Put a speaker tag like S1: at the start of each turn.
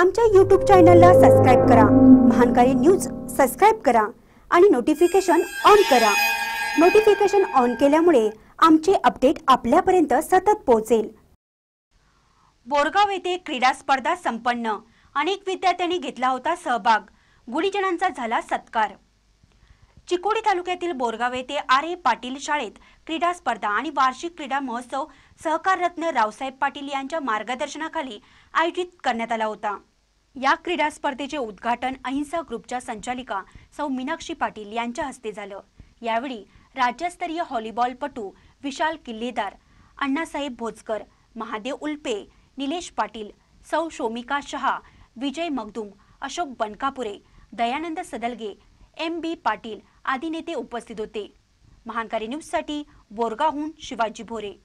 S1: आमच्या यूट्यूब चॅनलला सबस्क्राईब करा महानकारी न्यूज सबस्क्राईब करा आणि नोटिफिकेशन ऑन करा नोटिफिकेशन ऑन केल्यामुळे आमचे अपडेट आपल्यापर्यंत सतत पोहोचेल बोरगाव येथे क्रीडा स्पर्धा संपन्न अनेक विद्यार्थ्यांनी घेतला होता सहभाग गुणीजनांचा झाला सत्कार चिकोडी तालुक्यातील बोरगाव येथे आरे पाटील शाळेत क्रीडा स्पर्धा आणि वार्षिक क्रीडा महोत्सव सहकाररत्न रावसाहेब पाटील यांच्या मार्गदर्शनाखाली आयोजित करण्यात आला होता या क्रीडा स्पर्धेचे उद्घाटन अहिंसा ग्रुपच्या संचालिका सौ मीनाक्षी पाटील यांच्या हस्ते झालं यावेळी राज्यस्तरीय हॉलीबॉलपटू विशाल किल्लेदार अण्णासाहेब भोजकर महादेव उल्पे निलेश पाटील सौ शोमिका शहा विजय मगदुम अशोक बनकापुरे दयानंद सदलगे एम बी पाटील आदी नेते उपस्थित होते महानकारी न्यूजसाठी बोरगाहून शिवाजी भोरे